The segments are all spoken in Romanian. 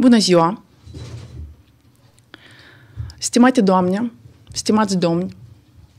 Bună ziua! Stimate doamne, stimați domni,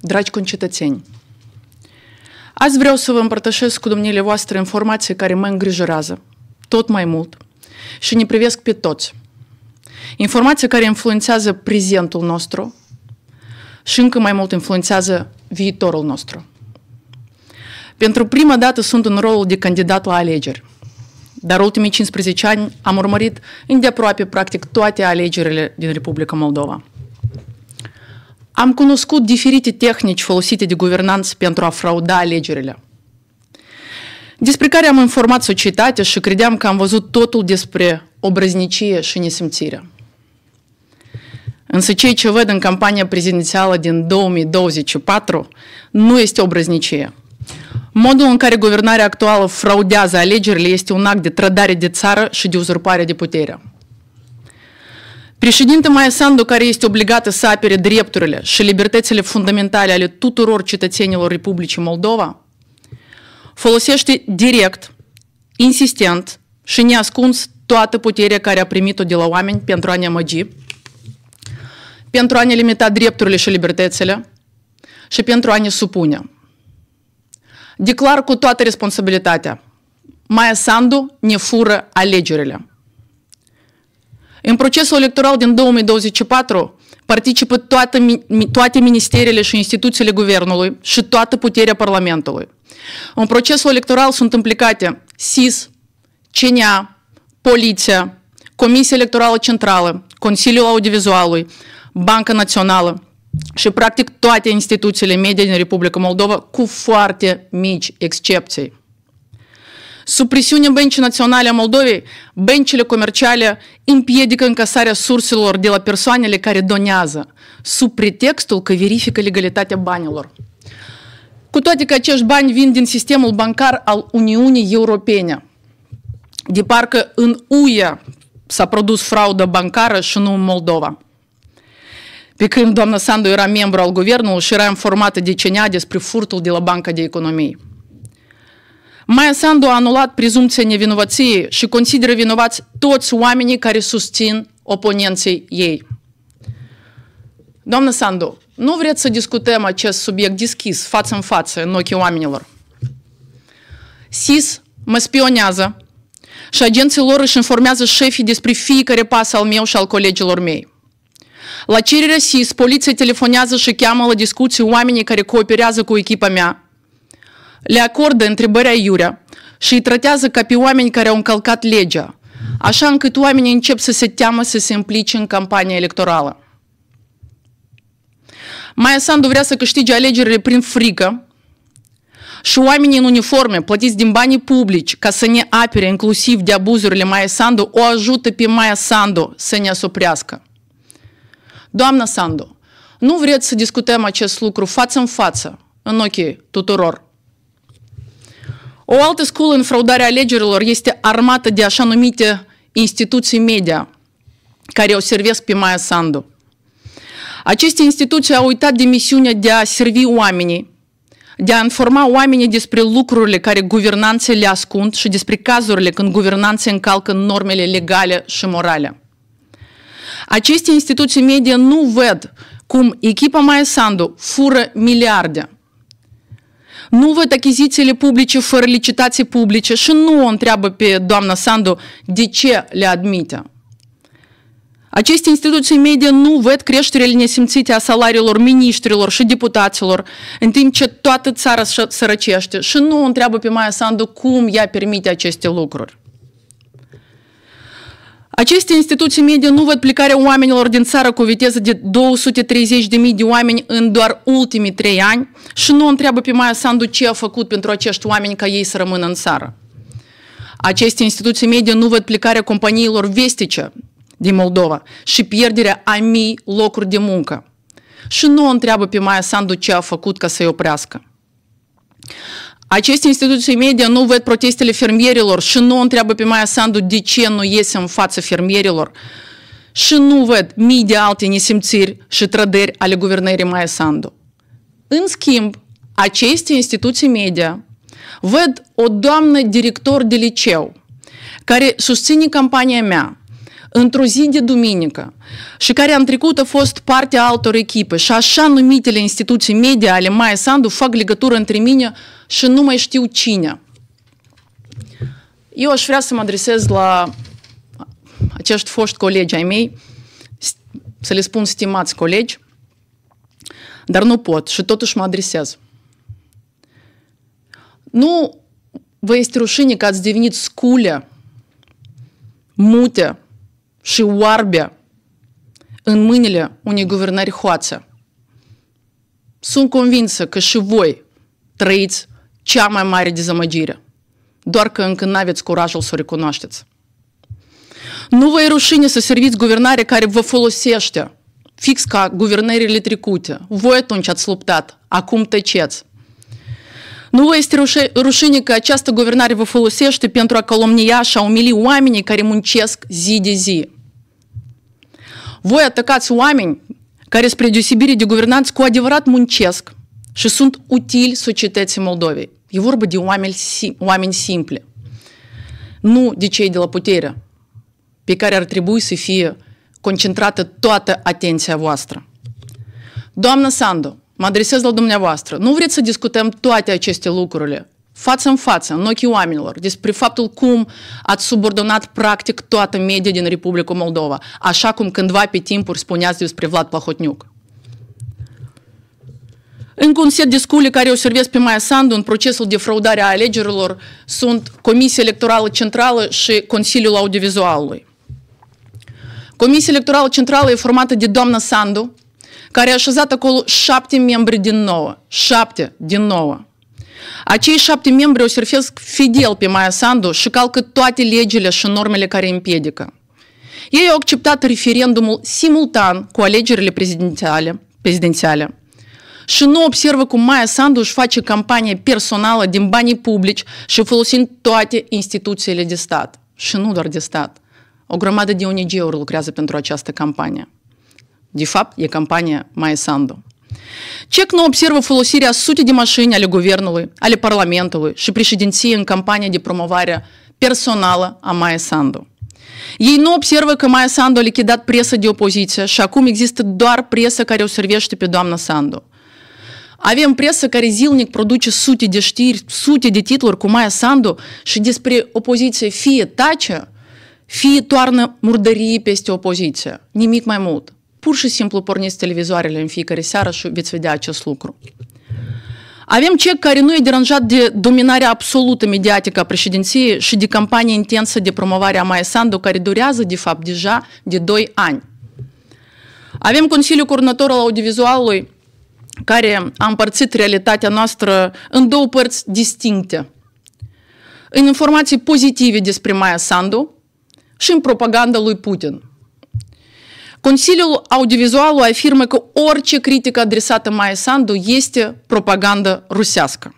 dragi concetățeni, azi vreau să vă împărtășesc cu domnile voastre informații care mă îngrijorează, tot mai mult, și ne privesc pe toți. Informații care influențează prezentul nostru și încă mai mult influențează viitorul nostru. Pentru prima dată sunt în rolul de candidat la alegeri – dar ultimii 15 ani am urmărit îndeaproape, practic, toate alegerile din Republica Moldova. Am cunoscut diferite tehnici folosite de guvernanți pentru a frauda alegerile, despre care am informat societatea și credeam că am văzut totul despre obraznicie și nesimțire. Însă cei ce văd în campania prezidențială din 2024 nu este obraznicie. Modul în care guvernarea actuală fraudează alegerile este un act de trădare de țară și de uzurpare de putere. Președinte Maia Sandu, care este obligată să apere drepturile și libertățile fundamentale ale tuturor cetățenilor Republicii Moldova, folosește direct, insistent și neascuns toată puterea care a primit-o de la oameni pentru a ne amăgi, pentru a ne limita drepturile și libertățile și pentru a ne supune. Declar cu toată responsabilitatea. Maia Sandu ne fură alegerile. În procesul electoral din 2024 participă toată, toate ministerele și instituțiile guvernului și toată puterea Parlamentului. În procesul electoral sunt implicate SIS, CNA, Poliția, Comisia Electorală Centrală, Consiliul Audiovizualului, Banca Națională, și practic toate instituțiile medie din Republica Moldova cu foarte mici excepții. Sub presiunea băncii naționale a Moldovei, băncile comerciale împiedică încasarea surselor de la persoanele care donează, sub pretextul că verifică legalitatea banilor. Cu toate că acești bani vin din sistemul bancar al Uniunii Europene, de parcă în UE s-a produs fraudă bancară și nu în Moldova. Pe când doamna Sandu era membru al guvernului și era informată cinea despre furtul de la Banca de Economie. Maia Sandu a anulat prezumția nevinovăției și consideră vinovați toți oamenii care susțin oponenții ei. Doamna Sandu, nu vreți să discutăm acest subiect deschis, față în față, în ochii oamenilor. SIS mă spionează și agenții lor își informează șefii despre fiecare pas al meu și al colegilor mei. La ceri răsis, poliția telefonează și cheamă la discuții oamenii care cooperează cu echipa mea. Le acordă întrebarea Iurea și îi tratează ca pe oameni care au încălcat legea, așa încât oamenii încep să se teamă să se implice în campania electorală. Maia Sandu vrea să câștige alegerile prin frică și oamenii în uniforme, plătiți din banii publici ca să ne apere inclusiv de abuzurile Maia Sandu, o ajută pe Maia Sandu să ne asuprească. Doamna Sandu, nu vreți să discutăm acest lucru față în față, în ochii tuturor. O altă sculă în fraudarea alegerilor este armată de așa numite instituții media, care o servesc pe Maia Sandu. Aceste instituții au uitat de misiunea de a servi oamenii, de a informa oamenii despre lucrurile care le ascund și despre cazurile când guvernanții încalcă normele legale și morale. Aceste instituții media nu văd cum echipa Maia Sandu fură miliarde. Nu văd achizițiile publice fără licitații publice și nu o întreabă pe doamna Sandu de ce le admite. Aceste instituții media nu văd creșterile nesimțite a salariilor miniștrilor și deputaților, în timp ce toată țara sărăcește și nu o întreabă pe Maia Sandu cum ea permite aceste lucruri. Aceste instituții media nu văd plecarea oamenilor din țară cu viteză de 230.000 de oameni în doar ultimii trei ani și nu întreabă pe Maia Sandu ce a făcut pentru acești oameni ca ei să rămână în țară. Aceste instituții media nu văd plecarea companiilor vestice din Moldova și pierderea a mii locuri de muncă. Și nu întreabă pe Maia Sandu ce a făcut ca să-i oprească. Acest instituții media nu văd protestele fermierilor și nu întreabă pe Maia Sandu de ce nu iese în fața fermierilor și nu văd mii de alte nesimțiri și trădări ale guvernării Maia Sandu. În schimb, aceste instituții media văd o doamnă director de liceu care susține campania mea, într-o zi de duminică și care am trecut a fost partea altor echipe și așa numitele instituții media ale Maia Sandu fac legătură între mine și nu mai știu cine. Eu aș vrea să mă adresez la acești foști colegi ai mei, să le spun stimați colegi, dar nu pot și totuși mă adresez. Nu vă este rușine că ați devenit scule, mute, și oarbe în mâinile unei guvernări hoață. Sunt convinsă că și voi trăiți cea mai mare dezamăgire, doar că încă nu aveți curajul să o recunoașteți. Nu vă e rușine să serviți guvernare care vă folosește, fix ca guvernările trecute. Voi atunci ați luptat, acum tăceți. Nu vă este rușine că această guvernare vă folosește pentru a calomnia și a umili oamenii care muncesc zi de zi voi atacați oameni care spre deosebire de guvernanți cu adevărat muncesc și sunt utili societății Moldovei. E vorba de oameni, oameni simple, nu de cei de la putere, pe care ar trebui să fie concentrată toată atenția voastră. Doamnă Sandu, mă adresez la dumneavoastră. Nu vreți să discutăm toate aceste lucruri față în față, în ochii oamenilor, despre faptul cum ați subordonat practic toată media din Republica Moldova, așa cum cândva pe timpuri spuneați despre Vlad Plahotniuc. Încă un set de scule care observez pe Maia Sandu în procesul de fraudare a alegerilor sunt Comisia Electorală Centrală și Consiliul Audiovizualului. Comisia Electorală Centrală e formată de doamna Sandu, care a așezat acolo șapte membri din nouă. Șapte din nouă. Acei șapte membri o să servesc fidel pe Maia Sandu și calcă toate legile și normele care împiedică. Ei au acceptat referendumul simultan cu alegerile prezidențiale, prezidențiale și nu observă cum Maia Sandu își face campanie personală din banii publici și folosind toate instituțiile de stat. Și nu doar de stat. O grămadă de ONG-uri lucrează pentru această campanie. De fapt, e campania Maia Sandu. Чекно обсервă folosirea sute de mașini ale guvernului, ale parlamentului și președinției în campania de promovare personală a Maia Sandu. Ei nu observă că Maia Sandu a lichidat presă de opoziție și acum există doar presă care o servește pe doamna Sandu. Avem presă care zilnic produce sute de știri, sute de titluri cu Maia Sandu și despre opoziție fie tace, fie toarnă murdării peste opoziție. Nimic mai mult. pur și simplu porniți televizoarele în fiecare seară și veți vedea acest lucru. Avem cec care nu e deranjat de dominarea absolută mediatică a președinției și de campania intensă de promovare a Maia Sandu, care durează, de fapt, deja de 2 ani. Avem Consiliul Coordonator al Audiovizualului, care a împărțit realitatea noastră în două părți distincte. În informații pozitive despre Maia Sandu și în propaganda lui Putin – Consiliul Audiovizualului afirmă că orice critică adresată Maia Sandu este propagandă rusească.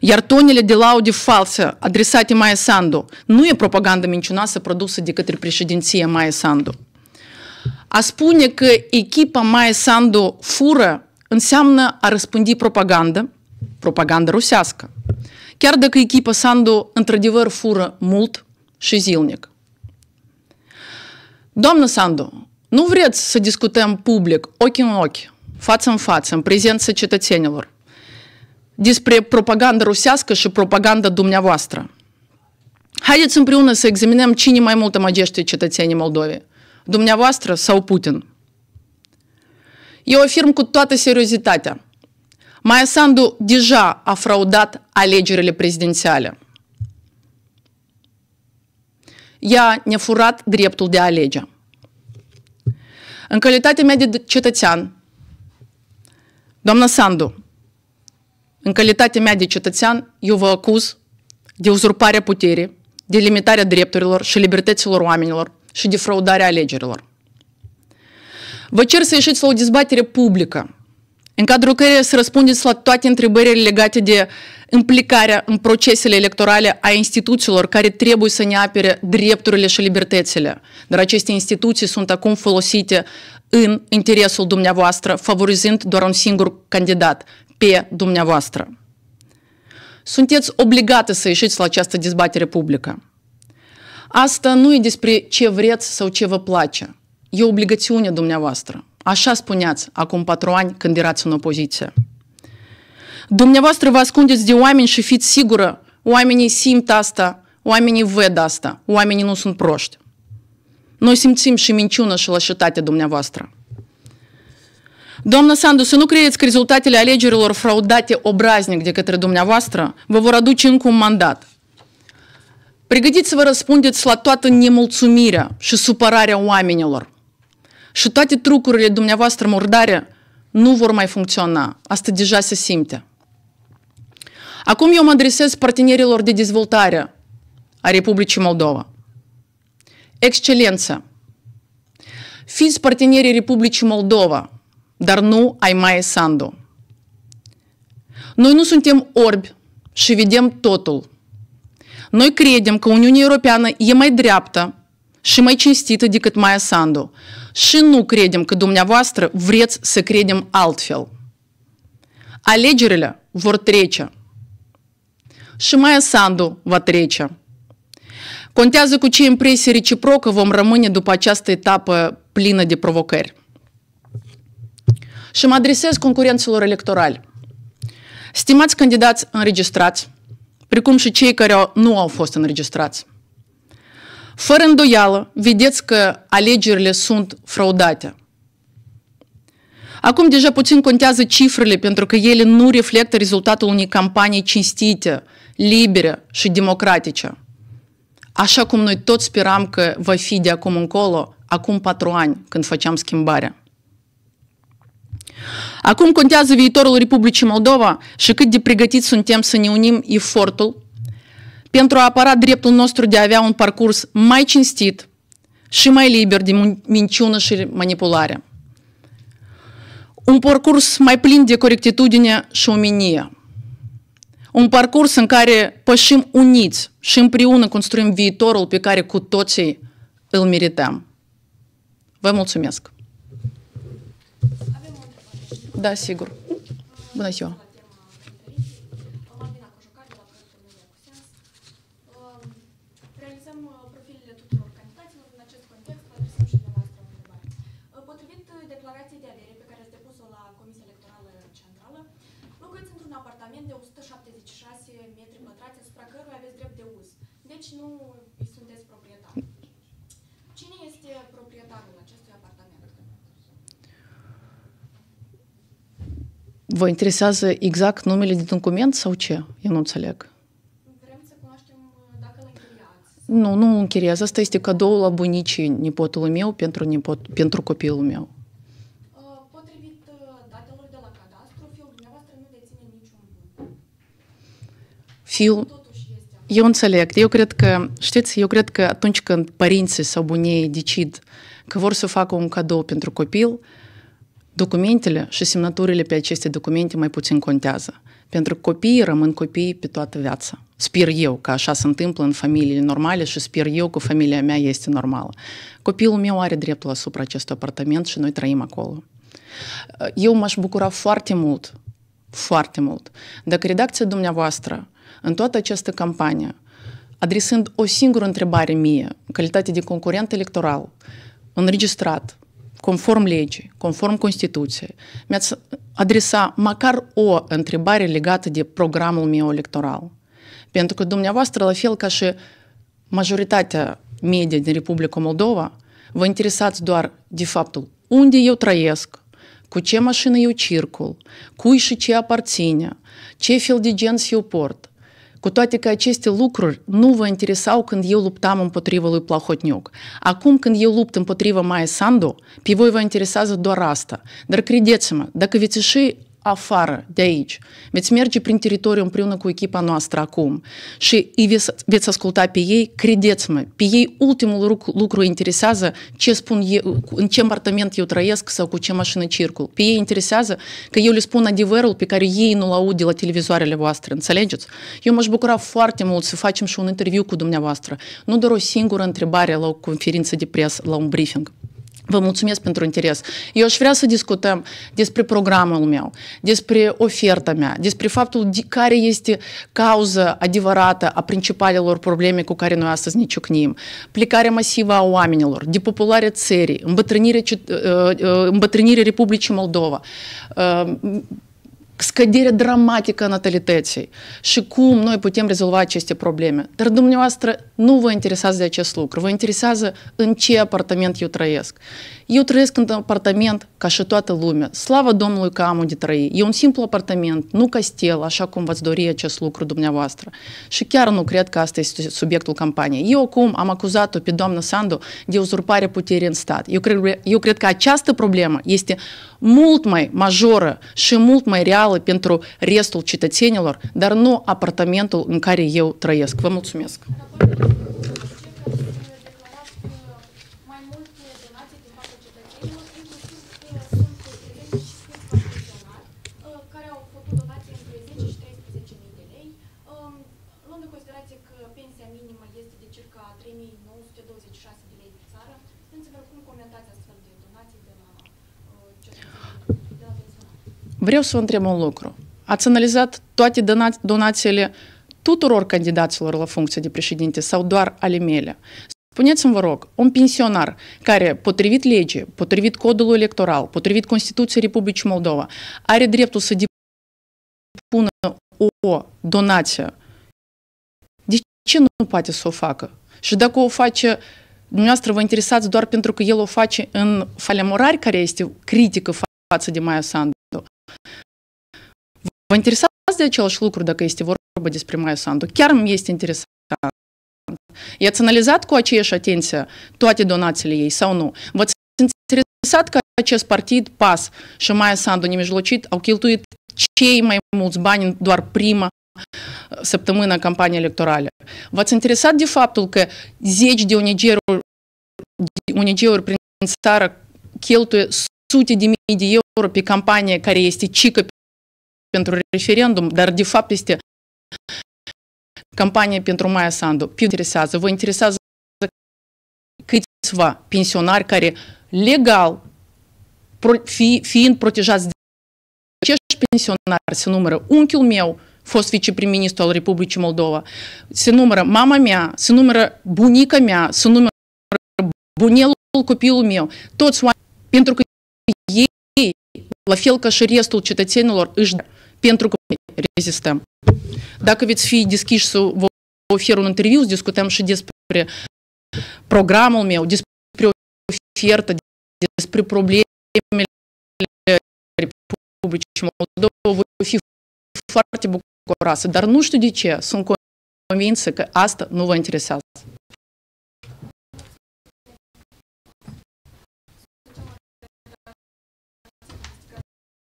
Iar tonele de laude false adresate Maia Sandu nu e propagandă minciunoasă produsă de către președinția Maia Sandu. A spune că echipa Maia Sandu fură înseamnă a răspândi propagandă, propagandă rusească. Chiar dacă echipa Sandu într-adevăr fură mult și zilnic. Doamnă Sandu, nu vreți să discutăm public, ochi în ochi, față în față, în prezența cetățenilor, despre propaganda rusească și propaganda dumneavoastră. Haideți împreună să examinăm cine mai mult amăgește cetățenii Moldovei, dumneavoastră sau Putin. Eu afirm cu toată seriozitatea. Maia Sandu deja a fraudat alegerile prezidențiale. Ea ne-a furat dreptul de a alege. În calitatea mea de cetățean, doamna Sandu, în calitatea mea de cetățean, eu vă acuz de uzurparea puterii, de limitarea drepturilor și libertăților oamenilor și de fraudarea alegerilor. Vă cer să ieșiți la o dezbatere publică în cadrul căreia să răspundeți la toate întrebările legate de implicarea în procesele electorale a instituțiilor care trebuie să ne apere drepturile și libertățile. Dar aceste instituții sunt acum folosite în interesul dumneavoastră, favorizând doar un singur candidat, pe dumneavoastră. Sunteți obligate să ieșiți la această dezbatere publică. Asta nu e despre ce vreți sau ce vă place. E obligațiunea dumneavoastră. Așa spuneați acum patru ani când erați în opoziție. Dumneavoastră vă ascundeți de oameni și fiți sigură, oamenii simt asta, oamenii văd asta, oamenii nu sunt proști. Noi simțim și minciună și lașitatea dumneavoastră. Doamna Sandu, să nu credeți că rezultatele alegerilor fraudate obraznic de către dumneavoastră vă vor aduce încă un mandat. Pregătiți să vă răspundeți la toată nemulțumirea și supărarea oamenilor. Și toate trucurile dumneavoastră murdare nu vor mai funcționa. Asta deja se simte. Acum eu mă adresez partenerilor de dezvoltare a Republicii Moldova. Excelență, fiți partenerii Republicii Moldova, dar nu ai mai Sandu. Noi nu suntem orbi și vedem totul. Noi credem că Uniunea Europeană e mai dreaptă și mai cinstită decât Maia Sandu și nu credem că dumneavoastră vreți să credem altfel. Alegerile vor trece și Maia Sandu va trece. Contează cu ce impresie reciprocă vom rămâne după această etapă plină de provocări. Și mă adresez concurenților electorali. Stimați candidați înregistrați, precum și cei care nu au fost înregistrați – fără îndoială, vedeți că alegerile sunt fraudate. Acum deja puțin contează cifrele pentru că ele nu reflectă rezultatul unei campanii cinstite, libere și democratice. Așa cum noi toți speram că va fi de acum încolo, acum patru ani, când făceam schimbarea. Acum contează viitorul Republicii Moldova și cât de pregătiți suntem să ne unim efortul pentru a apăra dreptul nostru de a avea un parcurs mai cinstit și mai liber de minciună și manipulare. Un parcurs mai plin de corectitudine și omenie. Un parcurs în care pășim uniți și împreună construim viitorul pe care cu toții îl merităm. Vă mulțumesc! Da, sigur. Bună ziua! declarație de avere pe care ați depus-o la Comisia Electorală Centrală, locuiți într-un apartament de 176 metri pătrați, asupra căruia aveți drept de uz. Deci nu îi sunteți proprietar. Cine este proprietarul acestui apartament? Vă interesează exact numele de document sau ce? Eu nu înțeleg. Uh, nu, nu închiriază. Asta este cadoul la bunicii nipotului meu pentru, nipot, pentru copilul meu. fiu... Eu înțeleg. Eu cred că, știți, eu cred că atunci când părinții sau bunei decid că vor să facă un cadou pentru copil, documentele și semnăturile pe aceste documente mai puțin contează. Pentru că copiii rămân copii pe toată viața. Sper eu că așa se întâmplă în familiile normale și sper eu că familia mea este normală. Copilul meu are dreptul asupra acestui apartament și noi trăim acolo. Eu m-aș bucura foarte mult, foarte mult, dacă redacția dumneavoastră în toată această campanie, adresând o singură întrebare mie, în calitate de concurent electoral, înregistrat, conform legii, conform Constituției, mi-ați adresa măcar o întrebare legată de programul meu electoral. Pentru că dumneavoastră, la fel ca și majoritatea media din Republica Moldova, vă interesați doar de faptul unde eu trăiesc, cu ce mașină eu circul, cui și ce aparține, ce fel de genți eu port, cu toate că aceste lucruri nu vă interesau când eu luptam împotriva lui Plahotniuc. Acum când eu lupt împotriva Maia Sandu, pe voi vă interesează doar asta. Dar credeți-mă, dacă veți ieși afară de aici. Veți merge prin teritoriu împreună cu echipa noastră acum și îi veți, veți asculta pe ei, credeți-mă, pe ei ultimul lucru, lucru interesează ce spun eu, în ce apartament eu trăiesc sau cu ce mașină circul. Pe ei interesează că eu le spun adevărul pe care ei nu-l aud de la televizoarele voastre, înțelegeți? Eu m-aș bucura foarte mult să facem și un interviu cu dumneavoastră, nu doar o singură întrebare la o conferință de presă, la un briefing. Vă mulțumesc pentru interes. Eu aș vrea să discutăm despre programul meu, despre oferta mea, despre faptul care este cauza adevărată a principalelor probleme cu care noi astăzi ne ciocnim. Plecarea masivă a oamenilor, depopularea țării, îmbătrânirea, uh, uh, îmbătrânirea Republicii Moldova, uh, scădere dramatică a natalității și cum noi putem rezolva aceste probleme. Dar dumneavoastră nu vă interesează de acest lucru, vă interesează în ce apartament eu trăiesc. Eu trăiesc în apartament ca și toată lumea. Slavă Domnului că am unde trăi. E un simplu apartament, nu castel, așa cum v-ați dori acest lucru dumneavoastră. Și chiar nu cred că asta este subiectul campaniei. Eu acum am acuzat-o pe doamna Sandu de uzurpare puterii în stat. Eu cred, eu cred că această problemă este mult mai majoră și mult mai reală pentru restul cetățenilor, dar nu apartamentul în care eu trăiesc. Vă mulțumesc! Vreau să vă întreb un lucru. Ați analizat toate donațiile tuturor candidaților la funcție de președinte sau doar ale mele? Spuneți-mi, vă rog, un pensionar care, potrivit legii, potrivit codului electoral, potrivit Constituției Republicii Moldova, are dreptul să depună o donație, de ce nu poate să o facă? Și dacă o face, dumneavoastră vă interesați doar pentru că el o face în falea morari care este critică față de Maia Sandu, Vă interesează de același lucru dacă este vorba despre Maia Sandu? Chiar îmi este interesant. I-ați analizat cu aceeași atenție toate donațiile ei sau nu? V-ați interesat că acest partid, PAS și Maia Sandu nemijlocit au cheltuit cei mai mulți bani în doar prima săptămână campanie electorală. V-ați interesat de faptul că zeci de ONG-uri ONG prin țară cheltuie sute de mii de euro pe campanie care este cică pentru referendum, dar de fapt este campania pentru Maia Sandu. Pe interesează, vă interesează câțiva pensionari care legal, fi, fiind protejați de acești pensionari, se numără unchiul meu, fost viceprim-ministru al Republicii Moldova, se numără mama mea, se numără bunica mea, se numără bunelul copilul meu, toți oamenii, pentru că ei, la fel ca și restul cetățenilor, își dă pentru că rezistăm. Dacă veți fi deschiși să vă ofer un interviu, discutăm și despre programul meu, despre ofertă, despre problemele Republicii Moldova, voi fi foarte bucuroasă, dar nu știu de ce, sunt convinsă că asta nu vă interesează.